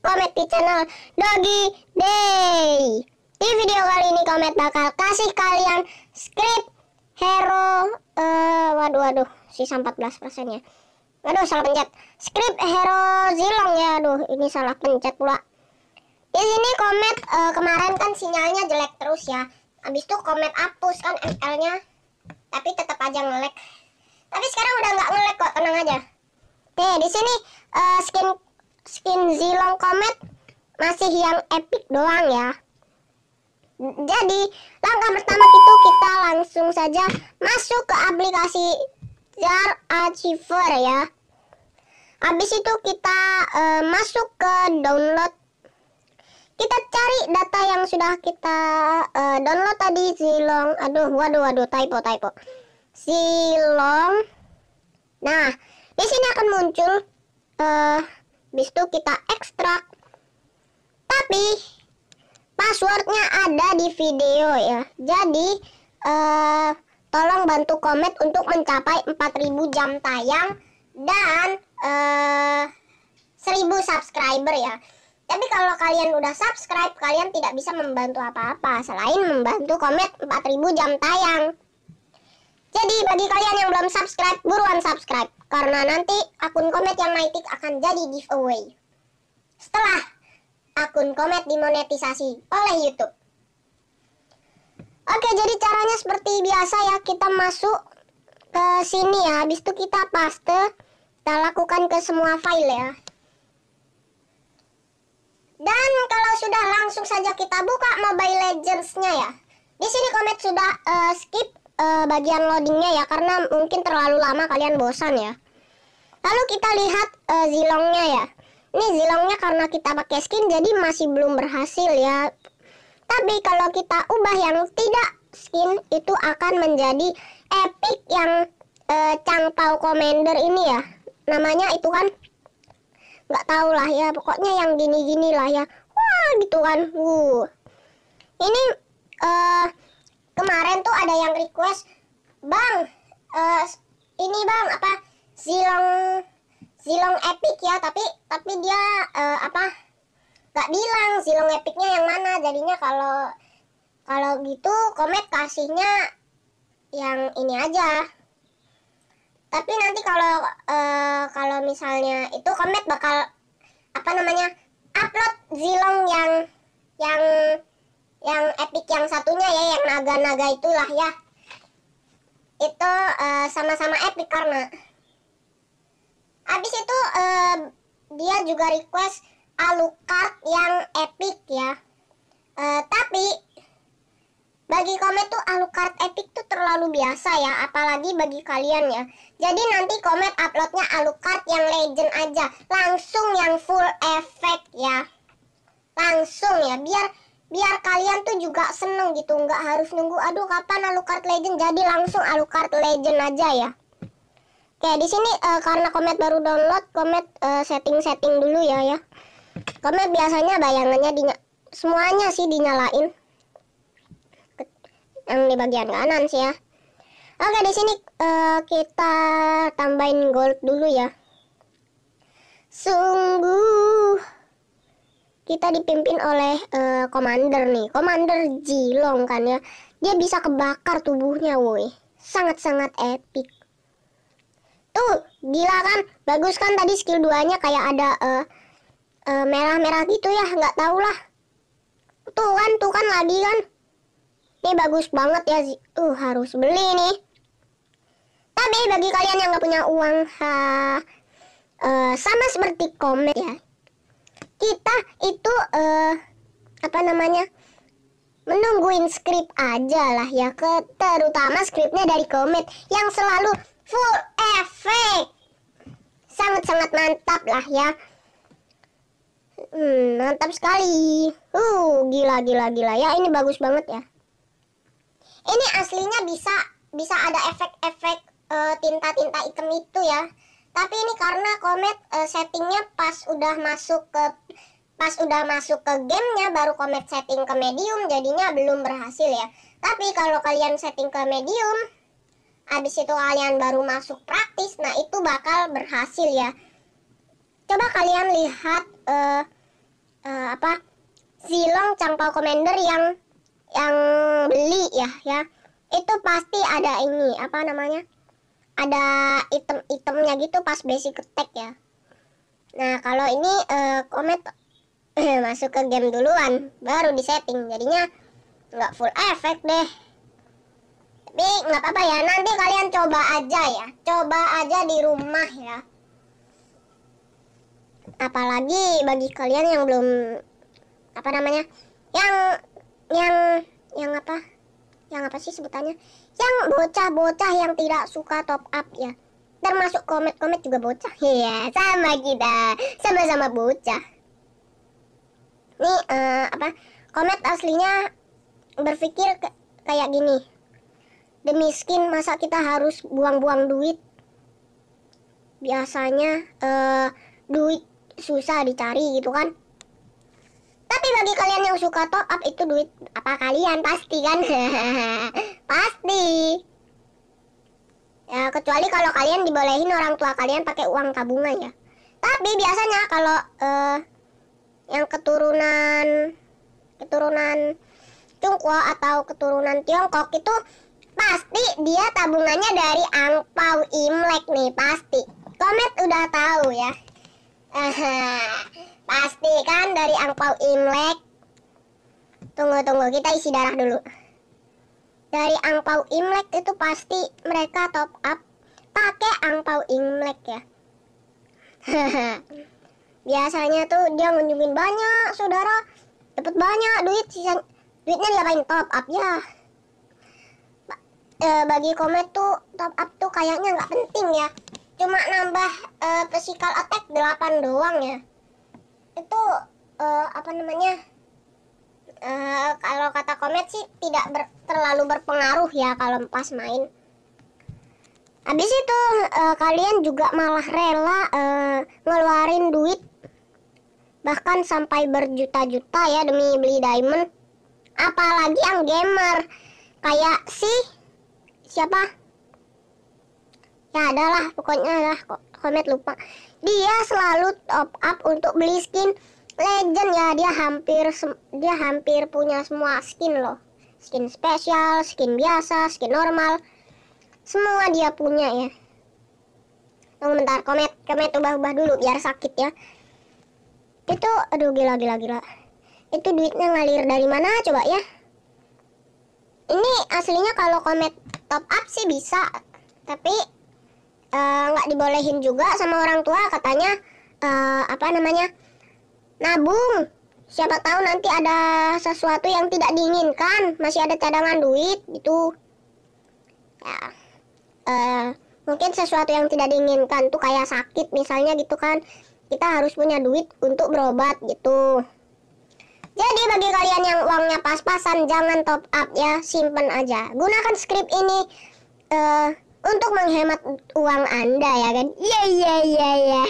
Komet di channel Doggy Day. Di video kali ini Komet bakal kasih kalian script hero uh, waduh waduh sisa 14 persennya. Waduh, salah pencet. Script hero Zilong ya. Aduh ini salah pencet pula. Di sini Komet uh, kemarin kan sinyalnya jelek terus ya. Abis itu Komet hapus kan ML-nya. Tapi tetap aja ngelek. Tapi sekarang udah nggak ngelek kok, tenang aja. Nih, di sini uh, skin skin Zilong Comet masih yang epic doang ya. Jadi, langkah pertama itu kita langsung saja masuk ke aplikasi Jar Achiever ya. Habis itu kita uh, masuk ke download. Kita cari data yang sudah kita uh, download tadi Zilong. Aduh, waduh waduh typo typo. Zilong. Nah, di sini akan muncul uh, Habis itu kita ekstrak. Tapi passwordnya ada di video ya. Jadi eh, tolong bantu komet untuk mencapai 4000 jam tayang dan eh, 1000 subscriber ya. Tapi kalau kalian udah subscribe, kalian tidak bisa membantu apa-apa selain membantu komet 4000 jam tayang. Jadi bagi kalian yang belum subscribe, buruan subscribe. Karena nanti akun Komet yang naik akan jadi giveaway. Setelah akun Komet dimonetisasi oleh Youtube. Oke, jadi caranya seperti biasa ya. Kita masuk ke sini ya. Habis itu kita paste. Kita lakukan ke semua file ya. Dan kalau sudah langsung saja kita buka Mobile Legends-nya ya. Di sini Komet sudah uh, skip uh, bagian loadingnya ya karena mungkin terlalu lama kalian bosan ya lalu kita lihat uh, zilongnya ya ini zilongnya karena kita pakai skin jadi masih belum berhasil ya tapi kalau kita ubah yang tidak skin itu akan menjadi epic yang uh, eh, cangpau commander ini ya namanya itu kan nggak tahu lah ya pokoknya yang gini-gini lah ya wah gitu kan uh ini uh, kemarin tuh ada yang request bang uh, ini bang apa zilong zilong epic ya tapi tapi dia uh, apa nggak bilang zilong epicnya yang mana jadinya kalau kalau gitu komet kasihnya yang ini aja tapi nanti kalau uh, kalau misalnya itu komet bakal apa namanya upload zilong yang yang yang epic yang satunya ya yang naga-naga itulah ya itu eh, sama-sama uh, epic karena habis itu uh, dia juga request Alucard yang epic ya uh, tapi bagi Komet tuh Alucard Epic tuh terlalu biasa ya, apalagi bagi kalian ya. Jadi nanti Komet uploadnya Alucard yang legend aja, langsung yang full efek ya. Langsung ya, biar biar kalian tuh juga seneng gitu nggak harus nunggu aduh kapan Alucard Legend jadi langsung Alucard Legend aja ya Oke di sini uh, karena Komet baru download Komet uh, setting-setting dulu ya ya Komet biasanya bayangannya dinya semuanya sih dinyalain yang di bagian kanan sih ya Oke di sini uh, kita tambahin gold dulu ya Sungguh kita dipimpin oleh uh, komander nih komander Jilong kan ya dia bisa kebakar tubuhnya woi sangat-sangat epic tuh gila kan bagus kan tadi skill duanya kayak ada uh, uh, merah-merah gitu ya nggak tau lah tuh kan tuh kan lagi kan ini bagus banget ya uh harus beli nih tapi bagi kalian yang nggak punya uang ha, uh, sama seperti komet ya kita itu uh, apa namanya menungguin skrip aja lah ya ke terutama skripnya dari Komet yang selalu full effect sangat-sangat mantap lah ya hmm, mantap sekali uh gila gila gila ya ini bagus banget ya ini aslinya bisa bisa ada efek-efek uh, tinta-tinta hitam itu ya tapi ini karena komet uh, eh, settingnya pas udah masuk ke pas udah masuk ke gamenya baru commit setting ke medium jadinya belum berhasil ya tapi kalau kalian setting ke medium habis itu kalian baru masuk praktis nah itu bakal berhasil ya coba kalian lihat uh, uh, apa silong cangkau commander yang yang beli ya ya itu pasti ada ini apa namanya ada item-itemnya gitu pas basic attack ya nah kalau ini uh, eh, komet Eh, masuk ke game duluan baru di setting jadinya nggak full efek deh tapi nggak apa-apa ya nanti kalian coba aja ya coba aja di rumah ya apalagi bagi kalian yang belum apa namanya yang yang yang apa yang apa sih sebutannya yang bocah-bocah yang tidak suka top up ya termasuk komet-komet juga bocah iya sama kita sama-sama bocah ini uh, apa komet aslinya berpikir ke, kayak gini demi skin masa kita harus buang-buang duit biasanya uh, duit susah dicari gitu kan tapi bagi kalian yang suka top up itu duit apa kalian pasti kan pasti ya kecuali kalau kalian dibolehin orang tua kalian pakai uang tabungan ya tapi biasanya kalau uh, yang keturunan keturunan Cungkwa atau keturunan Tiongkok itu pasti dia tabungannya dari angpau Imlek nih pasti. Komet udah tahu ya. pasti kan dari angpau Imlek. Tunggu tunggu kita isi darah dulu. Dari angpau Imlek itu pasti mereka top up pakai angpau Imlek ya. biasanya tuh dia ngunjungin banyak saudara dapat banyak duit sisa duitnya diapain top up ya ba e, bagi komet tuh top up tuh kayaknya nggak penting ya cuma nambah e, physical attack 8 doang ya itu e, apa namanya e, kalau kata komet sih tidak ber, terlalu berpengaruh ya kalau pas main Habis itu e, kalian juga malah rela e, ngeluarin duit bahkan sampai berjuta-juta ya demi beli diamond apalagi yang gamer kayak si siapa ya adalah pokoknya lah kok komet lupa dia selalu top up untuk beli skin legend ya dia hampir dia hampir punya semua skin loh skin spesial skin biasa skin normal semua dia punya ya tunggu bentar komet komet ubah-ubah dulu biar sakit ya itu aduh gila gila gila itu duitnya ngalir dari mana coba ya ini aslinya kalau komet top up sih bisa tapi eh, nggak uh, dibolehin juga sama orang tua katanya uh, apa namanya nabung siapa tahu nanti ada sesuatu yang tidak diinginkan masih ada cadangan duit gitu ya uh, mungkin sesuatu yang tidak diinginkan tuh kayak sakit misalnya gitu kan kita harus punya duit untuk berobat gitu. Jadi bagi kalian yang uangnya pas-pasan jangan top up ya, simpen aja. Gunakan script ini uh, untuk menghemat uang Anda ya kan. Iya iya iya iya.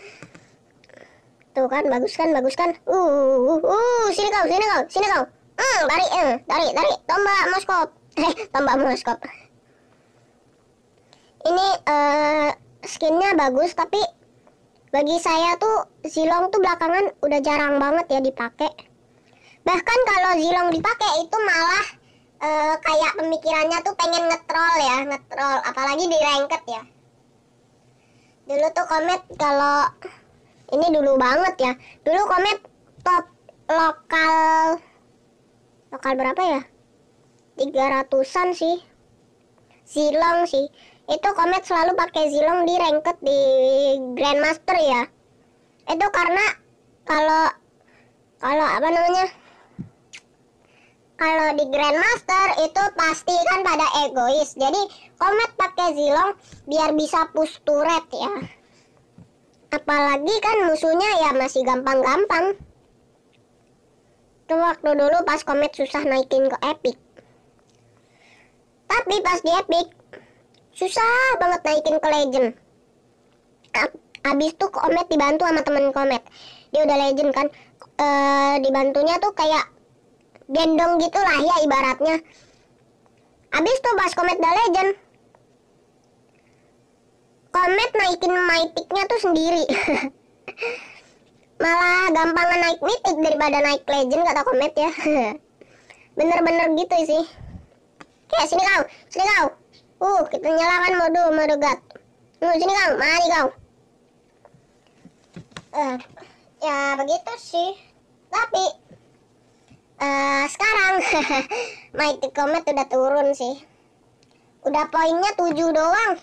Tuh kan bagus kan bagus kan. Uh, uh, uh, uh sini kau sini kau sini kau. Hmm, tarik, uh, tarik, tarik, tombak moskop, eh, tombak moskop. Ini uh, skinnya bagus tapi bagi saya tuh zilong tuh belakangan udah jarang banget ya dipakai. Bahkan kalau zilong dipakai itu malah e, kayak pemikirannya tuh pengen ngetrol ya, ngetrol apalagi di ranked ya. Dulu tuh Komet kalau ini dulu banget ya. Dulu Komet top lokal lokal berapa ya? 300-an sih. Zilong sih itu Komet selalu pakai Zilong di ranked di Grandmaster ya. Itu karena kalau kalau apa namanya? Kalau di Grandmaster itu pasti kan pada egois. Jadi Komet pakai Zilong biar bisa push turret ya. Apalagi kan musuhnya ya masih gampang-gampang. Itu waktu dulu pas Komet susah naikin ke Epic. Tapi pas di Epic susah banget naikin ke legend abis tuh komet dibantu sama temen komet dia udah legend kan e, dibantunya tuh kayak gendong gitu lah ya ibaratnya abis tuh pas komet udah legend komet naikin mythicnya tuh sendiri malah gampang naik mythic daripada naik legend kata komet ya bener-bener gitu sih oke sini kau sini kau Uh, kita nyalakan mode mode god. sini kang, mari kang. Uh, ya begitu sih. Tapi uh, sekarang Mighty Comet udah turun sih. Udah poinnya 7 doang.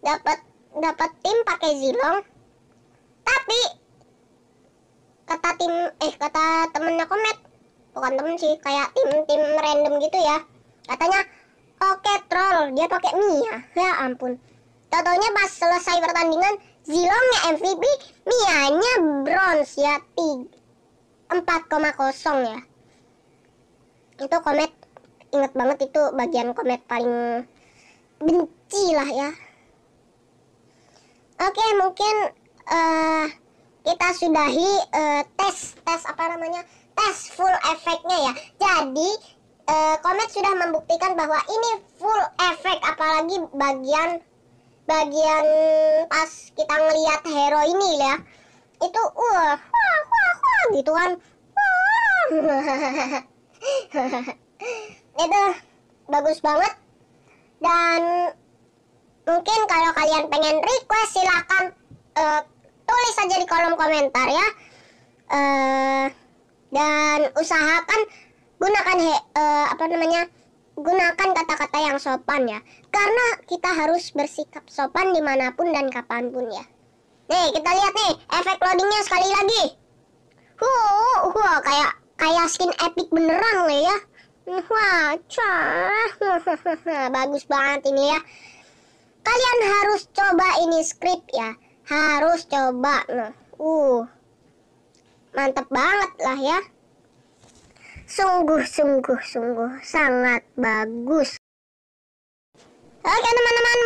Dapat dapat tim pakai Zilong. Tapi kata tim eh kata temennya Comet bukan temen sih kayak tim tim random gitu ya katanya Oke troll, dia pakai Mia. Ya ampun. Totalnya pas selesai pertandingan, Zilongnya MVP, Mianya bronze ya 4,0 ya. Itu komet inget banget itu bagian komet paling benci lah ya. Oke, mungkin uh, kita sudahi uh, tes tes apa namanya? tes full efeknya ya. Jadi Eh, Komet Comet sudah membuktikan bahwa ini full efek apalagi bagian bagian pas kita ngelihat hero ini ya itu wah wah wah, wah gitu kan itu bagus banget dan mungkin kalau kalian pengen request silahkan uh, eh, tulis saja di kolom komentar ya uh, dan usahakan gunakan he, uh, apa namanya gunakan kata-kata yang sopan ya karena kita harus bersikap sopan dimanapun dan kapanpun ya nih kita lihat nih efek loadingnya sekali lagi wow, huh kayak kayak skin epic beneran loh ya wah cah bagus banget ini ya kalian harus coba ini script ya harus coba nah uh mantep banget lah ya Sungguh-sungguh-sungguh sangat bagus. Oke teman-teman,